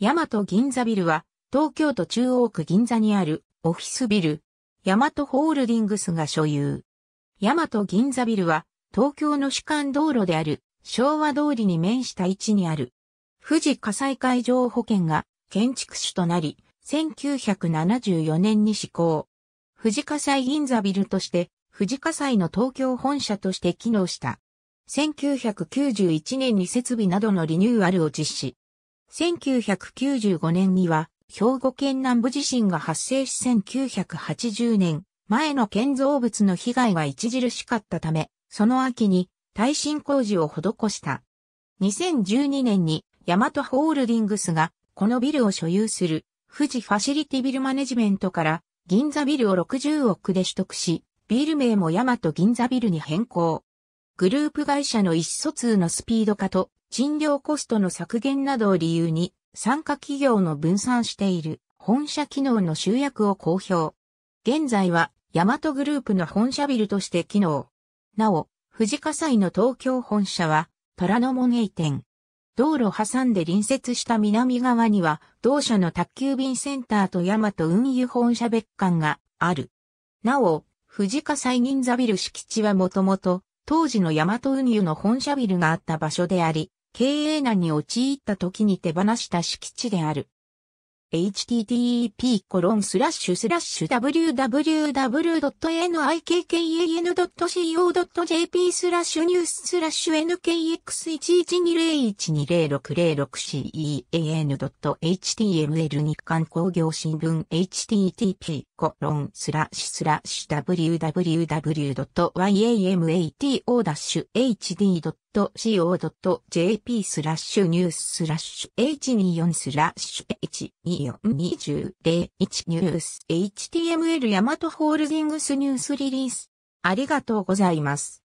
大和銀座ビルは、東京都中央区銀座にあるオフィスビル、大和ホールディングスが所有。大和銀座ビルは、東京の主幹道路である昭和通りに面した位置にある。富士火災海上保険が建築主となり、1974年に施行。富士火災銀座ビルとして、富士火災の東京本社として機能した。1991年に設備などのリニューアルを実施。1995年には、兵庫県南部地震が発生し1980年、前の建造物の被害が著しかったため、その秋に耐震工事を施した。2012年にヤマトホールディングスがこのビルを所有する富士ファシリティビルマネジメントから銀座ビルを60億で取得し、ビル名もヤマト銀座ビルに変更。グループ会社の一疎通のスピード化と賃料コストの削減などを理由に、参加企業の分散している本社機能の集約を公表。現在は、ヤマトグループの本社ビルとして機能。なお、富士火災の東京本社は、虎ノ門営店。道路挟んで隣接した南側には、同社の宅急便センターとヤマト運輸本社別館がある。なお、富士火災銀座ビル敷地はもともと、当時のヤマト運輸の本社ビルがあった場所であり、経営難に陥った時に手放した敷地である。h t t p w w w n i k k a n c o j p スラッシュニューススラッシュ n k x 1 1 2 0 1 2 0 6 0 6 c e a n h t m l 日刊工業新聞 http www.yamato-hd.com と c o j p スラッシュニューススラッシュ h24 スラッシュ h2420.1 ニュース html ヤマトホールディングスニュースリリース。ありがとうございます。